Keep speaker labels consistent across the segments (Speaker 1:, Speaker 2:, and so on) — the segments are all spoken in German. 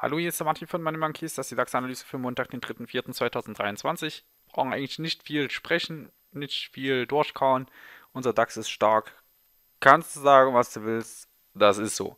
Speaker 1: Hallo, hier ist der Martin von Money Monkeys. Das ist die DAX-Analyse für Montag, den 3.4.2023. Brauchen eigentlich nicht viel sprechen, nicht viel durchkauen. Unser DAX ist stark. Kannst du sagen, was du willst. Das ist so.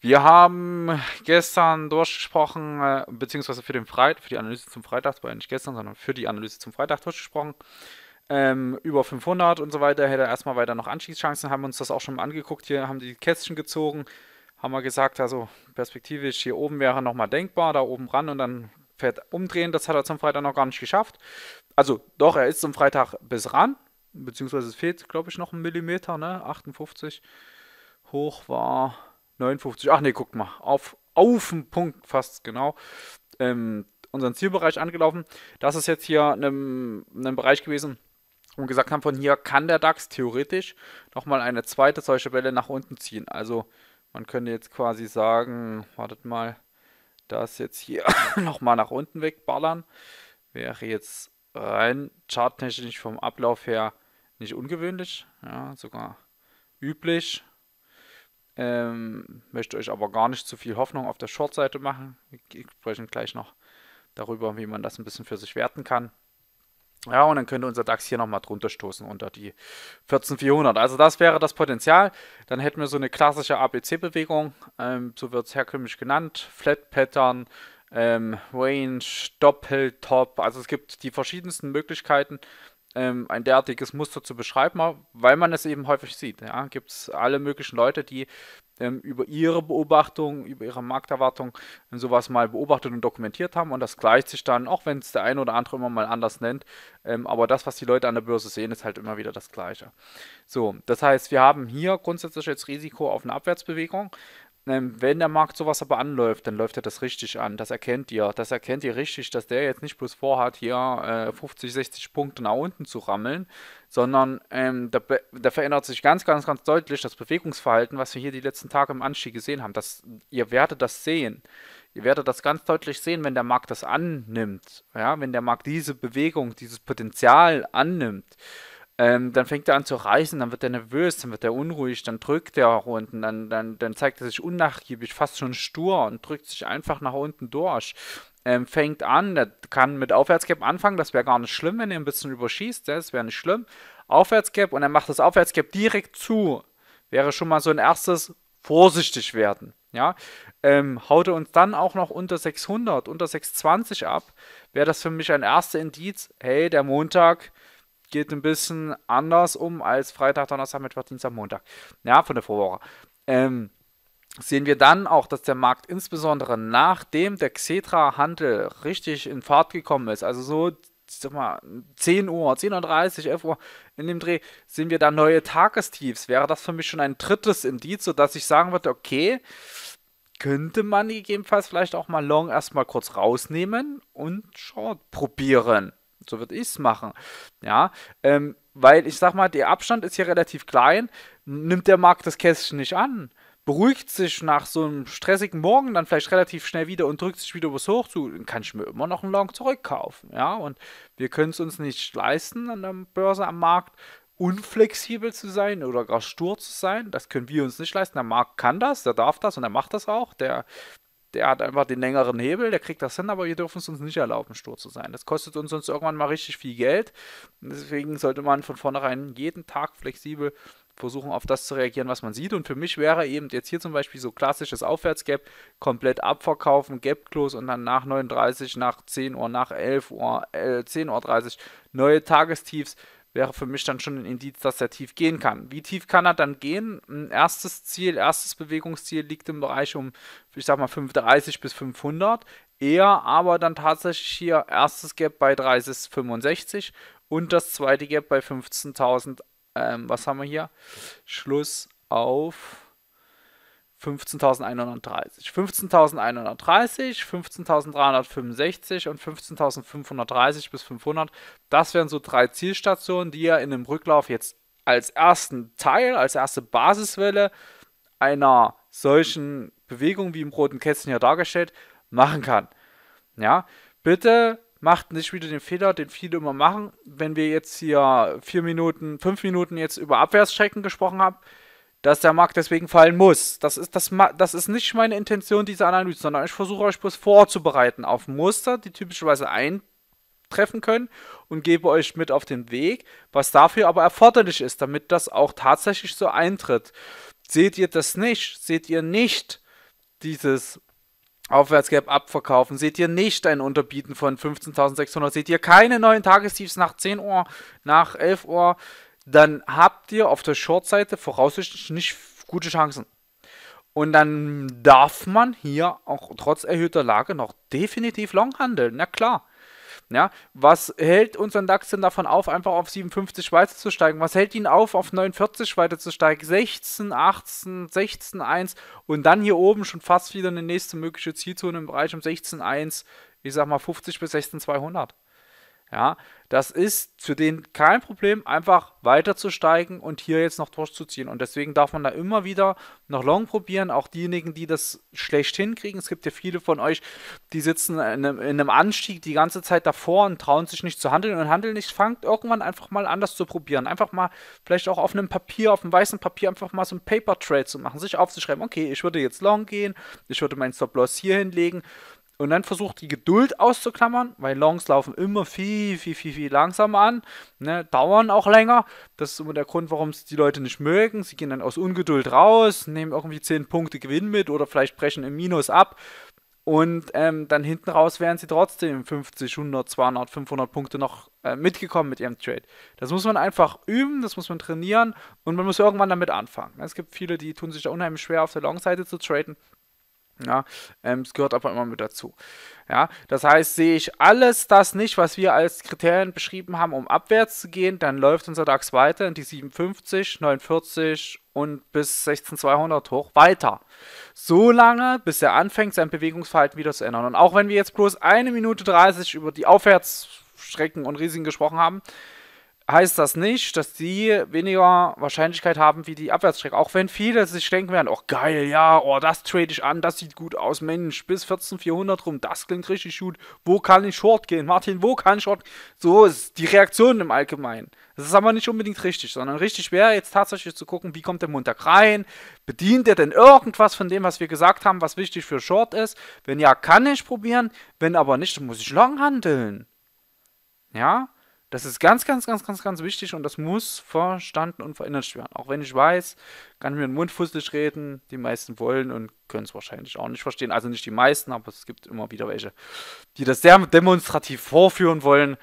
Speaker 1: Wir haben gestern durchgesprochen, äh, beziehungsweise für den Freitag, für die Analyse zum Freitag, das war ja nicht gestern, sondern für die Analyse zum Freitag durchgesprochen ähm, über 500 und so weiter, hätte er erstmal weiter noch Anschießchancen, haben uns das auch schon mal angeguckt, hier haben die Kästchen gezogen, haben wir gesagt, also perspektivisch hier oben wäre nochmal denkbar, da oben ran und dann fährt umdrehen, das hat er zum Freitag noch gar nicht geschafft. Also doch, er ist zum Freitag bis ran, beziehungsweise es fehlt, glaube ich, noch ein Millimeter, ne, 58, hoch war 59, ach ne, guckt mal, auf, auf den Punkt fast genau. Ähm, unseren Zielbereich angelaufen. Das ist jetzt hier ein Bereich gewesen, wo wir gesagt haben, von hier kann der DAX theoretisch nochmal eine zweite solche Welle nach unten ziehen. Also man könnte jetzt quasi sagen, wartet mal, das jetzt hier nochmal nach unten wegballern, wäre jetzt rein charttechnisch vom Ablauf her nicht ungewöhnlich, ja, sogar üblich. Ähm, möchte euch aber gar nicht zu viel Hoffnung auf der Short-Seite machen. Wir sprechen gleich noch darüber, wie man das ein bisschen für sich werten kann. Ja, und dann könnte unser DAX hier nochmal drunter stoßen unter die 14400. Also das wäre das Potenzial. Dann hätten wir so eine klassische ABC-Bewegung, ähm, so wird es herkömmlich genannt, Flat Pattern, ähm, Range, Doppel, Top. Also es gibt die verschiedensten Möglichkeiten, ähm, ein derartiges Muster zu beschreiben, weil man es eben häufig sieht. Ja? Gibt es alle möglichen Leute, die ähm, über ihre Beobachtung, über ihre Markterwartung sowas mal beobachtet und dokumentiert haben und das gleicht sich dann, auch wenn es der eine oder andere immer mal anders nennt, ähm, aber das, was die Leute an der Börse sehen, ist halt immer wieder das Gleiche. So, das heißt, wir haben hier grundsätzlich jetzt Risiko auf eine Abwärtsbewegung. Ähm, wenn der Markt sowas aber anläuft, dann läuft er das richtig an. Das erkennt ihr. Das erkennt ihr richtig, dass der jetzt nicht bloß vorhat, hier äh, 50, 60 Punkte nach unten zu rammeln, sondern ähm, da, da, verändert sich ganz, ganz, ganz deutlich das Bewegungsverhalten, was wir hier die letzten Tage im Anstieg gesehen haben. Das, ihr werdet das sehen. Ihr werdet das ganz deutlich sehen, wenn der Markt das annimmt. Ja, wenn der Markt diese Bewegung, dieses Potenzial annimmt ähm, dann fängt er an zu reißen, dann wird er nervös, dann wird er unruhig, dann drückt er nach unten, dann, dann, dann zeigt er sich unnachgiebig, fast schon stur und drückt sich einfach nach unten durch. Ähm, fängt an, er kann mit Aufwärtsgap anfangen, das wäre gar nicht schlimm, wenn er ein bisschen überschießt, das wäre nicht schlimm. Aufwärtsgap und er macht das Aufwärtsgap direkt zu. Wäre schon mal so ein erstes vorsichtig werden. Ja, ähm, haut er uns dann auch noch unter 600, unter 620 ab, wäre das für mich ein erster Indiz, hey, der Montag, geht ein bisschen anders um als Freitag, Donnerstag, Mittwoch, Dienstag, Montag. Ja, von der Vorwoche. Ähm, sehen wir dann auch, dass der Markt insbesondere nachdem der Xetra-Handel richtig in Fahrt gekommen ist, also so sag mal, 10 Uhr, 10.30 Uhr, 11 Uhr in dem Dreh, sehen wir da neue Tagestiefs. Wäre das für mich schon ein drittes Indiz, sodass ich sagen würde, okay, könnte man gegebenenfalls vielleicht auch mal Long erstmal kurz rausnehmen und Short probieren. So würde ich es machen. Ja, ähm, weil ich sag mal, der Abstand ist hier relativ klein. Nimmt der Markt das Kästchen nicht an, beruhigt sich nach so einem stressigen Morgen dann vielleicht relativ schnell wieder und drückt sich wieder was Hoch zu, dann kann ich mir immer noch einen Long zurückkaufen. Ja, und wir können es uns nicht leisten, an der Börse am Markt unflexibel zu sein oder gar stur zu sein. Das können wir uns nicht leisten. Der Markt kann das, der darf das und er macht das auch. Der der hat einfach den längeren Hebel, der kriegt das hin, aber wir dürfen es uns nicht erlauben, stur zu sein. Das kostet uns sonst irgendwann mal richtig viel Geld. Deswegen sollte man von vornherein jeden Tag flexibel versuchen, auf das zu reagieren, was man sieht. Und für mich wäre eben jetzt hier zum Beispiel so klassisches Aufwärtsgap komplett abverkaufen, Gap Close und dann nach 39, nach 10 Uhr, nach 11 Uhr, äh, 10.30 Uhr neue Tagestiefs wäre für mich dann schon ein Indiz, dass er tief gehen kann. Wie tief kann er dann gehen? Ein erstes Ziel, erstes Bewegungsziel liegt im Bereich um, ich sag mal, 530 bis 500. Eher aber dann tatsächlich hier erstes Gap bei 3065 und das zweite Gap bei 15.000. Ähm, was haben wir hier? Schluss auf 15.130, 15.130, 15.365 und 15.530 bis 500. Das wären so drei Zielstationen, die er in dem Rücklauf jetzt als ersten Teil, als erste Basiswelle einer solchen Bewegung wie im roten Kästchen hier dargestellt machen kann. Ja, bitte macht nicht wieder den Fehler, den viele immer machen, wenn wir jetzt hier vier Minuten, fünf Minuten jetzt über Abwärtsstrecken gesprochen haben dass der Markt deswegen fallen muss. Das ist, das, das ist nicht meine Intention dieser Analyse, sondern ich versuche euch bloß vorzubereiten auf Muster, die typischerweise eintreffen können und gebe euch mit auf den Weg, was dafür aber erforderlich ist, damit das auch tatsächlich so eintritt. Seht ihr das nicht? Seht ihr nicht dieses Aufwärtsgap abverkaufen? Seht ihr nicht ein Unterbieten von 15.600? Seht ihr keine neuen Tagestiefs nach 10 Uhr, nach 11 Uhr? dann habt ihr auf der Short-Seite voraussichtlich nicht gute Chancen. Und dann darf man hier auch trotz erhöhter Lage noch definitiv long handeln. Na klar. Ja, was hält unseren DAX denn davon auf, einfach auf 57 weiter zu steigen? Was hält ihn auf, auf 49 weiter zu steigen? 16, 18, 16, 1 und dann hier oben schon fast wieder eine nächste mögliche Zielzone im Bereich um 16, 1, ich sag mal 50 bis 16, 200. Ja, das ist zu denen kein Problem, einfach weiter zu steigen und hier jetzt noch durchzuziehen. Und deswegen darf man da immer wieder noch Long probieren. Auch diejenigen, die das schlecht hinkriegen. Es gibt ja viele von euch, die sitzen in einem, in einem Anstieg die ganze Zeit davor und trauen sich nicht zu handeln und handeln nicht. Fangt irgendwann einfach mal anders zu probieren. Einfach mal vielleicht auch auf einem Papier, auf einem weißen Papier, einfach mal so ein Paper Trade zu machen. Sich aufzuschreiben, okay, ich würde jetzt Long gehen, ich würde meinen Stop-Loss hier hinlegen und dann versucht die Geduld auszuklammern, weil Longs laufen immer viel, viel, viel, viel langsamer an, ne, dauern auch länger. Das ist immer der Grund, warum es die Leute nicht mögen. Sie gehen dann aus Ungeduld raus, nehmen irgendwie 10 Punkte Gewinn mit oder vielleicht brechen im Minus ab. Und ähm, dann hinten raus wären sie trotzdem 50, 100, 200, 500 Punkte noch äh, mitgekommen mit ihrem Trade. Das muss man einfach üben, das muss man trainieren und man muss irgendwann damit anfangen. Es gibt viele, die tun sich da unheimlich schwer, auf der Long-Seite zu traden. Ja, ähm, es gehört aber immer mit dazu. Ja, das heißt, sehe ich alles das nicht, was wir als Kriterien beschrieben haben, um abwärts zu gehen, dann läuft unser DAX weiter in die 57, 49 und bis 16200 hoch weiter. So lange, bis er anfängt, sein Bewegungsverhalten wieder zu ändern. Und auch wenn wir jetzt bloß eine Minute 30 über die Aufwärtsstrecken und Risiken gesprochen haben, heißt das nicht, dass die weniger Wahrscheinlichkeit haben wie die Abwärtsstrecke. Auch wenn viele sich denken werden, oh geil, ja, oh, das trade ich an, das sieht gut aus, Mensch, bis 14400 rum, das klingt richtig gut. Wo kann ich short gehen? Martin, wo kann ich short? So ist die Reaktion im Allgemeinen. Das ist aber nicht unbedingt richtig, sondern richtig wäre jetzt tatsächlich zu gucken, wie kommt der Montag rein? Bedient er denn irgendwas von dem, was wir gesagt haben, was wichtig für Short ist? Wenn ja, kann ich probieren. Wenn aber nicht, dann muss ich lang handeln. Ja, das ist ganz, ganz, ganz, ganz, ganz wichtig und das muss verstanden und verinnerlicht werden. Auch wenn ich weiß, kann ich mir den Mund fusselig reden. Die meisten wollen und können es wahrscheinlich auch nicht verstehen. Also nicht die meisten, aber es gibt immer wieder welche, die das sehr demonstrativ vorführen wollen,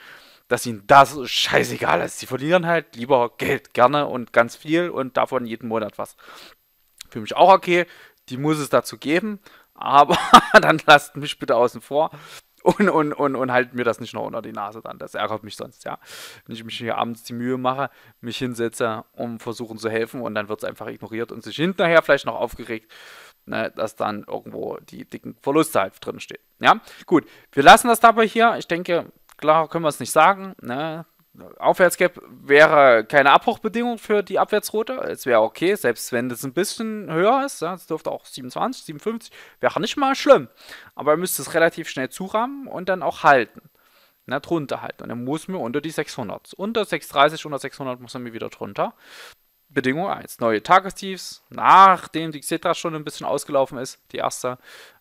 Speaker 1: dass ihnen das scheißegal ist. Sie verlieren halt lieber Geld gerne und ganz viel und davon jeden Monat was. Für mich auch okay. Die muss es dazu geben, aber dann lasst mich bitte außen vor und, und, und, und halt mir das nicht noch unter die Nase dann. Das ärgert mich sonst, ja. Wenn ich mich hier abends die Mühe mache, mich hinsetze, um versuchen zu helfen und dann wird es einfach ignoriert und sich hinterher vielleicht noch aufgeregt, ne, dass dann irgendwo die dicken Verluste halt drin stehen. Ja, gut, wir lassen das dabei hier. Ich denke, klar können wir es nicht sagen, ne? Aufwärtsgap wäre keine Abbruchbedingung für die Abwärtsroute. Es wäre okay, selbst wenn das ein bisschen höher ist. Es dürfte auch 27, 57, wäre nicht mal schlimm. Aber er müsste es relativ schnell zurahmen und dann auch halten. Na, ne, drunter halten. Und dann muss mir unter die 600. Unter 630, unter 600 muss er mir wieder drunter. Bedingung 1. Neue Tagestiefs, nachdem die Xetra schon ein bisschen ausgelaufen ist, die erste.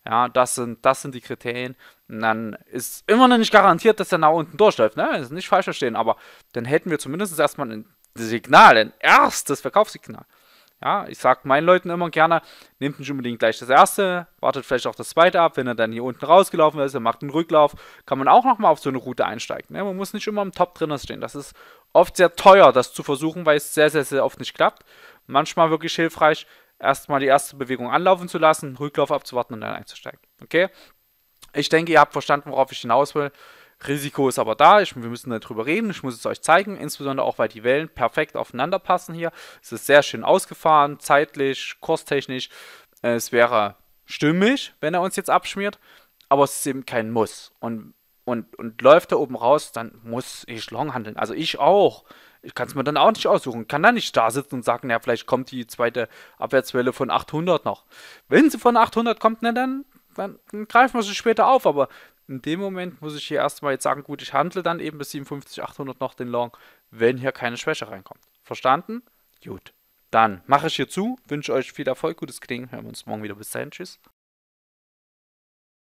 Speaker 1: Ja, das sind, das sind die Kriterien. Und dann ist immer noch nicht garantiert, dass er nach unten durchläuft. Ne? nicht falsch verstehen, aber dann hätten wir zumindest erstmal ein Signal, ein erstes Verkaufssignal. Ja, ich sage meinen Leuten immer gerne, nehmt nicht unbedingt gleich das erste, wartet vielleicht auch das zweite ab, wenn er dann hier unten rausgelaufen ist, er macht einen Rücklauf, kann man auch nochmal auf so eine Route einsteigen. Ne? Man muss nicht immer im Top drinnen stehen. Das ist oft sehr teuer, das zu versuchen, weil es sehr, sehr, sehr oft nicht klappt. Manchmal wirklich hilfreich, erstmal die erste Bewegung anlaufen zu lassen, Rücklauf abzuwarten und dann einzusteigen. Okay? Ich denke, ihr habt verstanden, worauf ich hinaus will. Risiko ist aber da, ich, wir müssen darüber reden, ich muss es euch zeigen, insbesondere auch, weil die Wellen perfekt aufeinander passen hier. Es ist sehr schön ausgefahren, zeitlich, kurstechnisch. Äh, es wäre stimmig, wenn er uns jetzt abschmiert, aber es ist eben kein Muss. Und, und, und läuft er oben raus, dann muss ich long handeln. Also ich auch. Ich kann es mir dann auch nicht aussuchen. Kann da nicht da sitzen und sagen, ja, vielleicht kommt die zweite Abwärtswelle von 800 noch. Wenn sie von 800 kommt, na dann, dann greifen wir sie später auf. Aber in dem Moment muss ich hier erstmal jetzt sagen, gut, ich handle dann eben bis 57, 800 noch den Long, wenn hier keine Schwäche reinkommt. Verstanden? Gut. Dann mache ich hier zu, wünsche euch viel Erfolg, gutes Klingen, hören wir uns morgen wieder. Bis dahin, tschüss.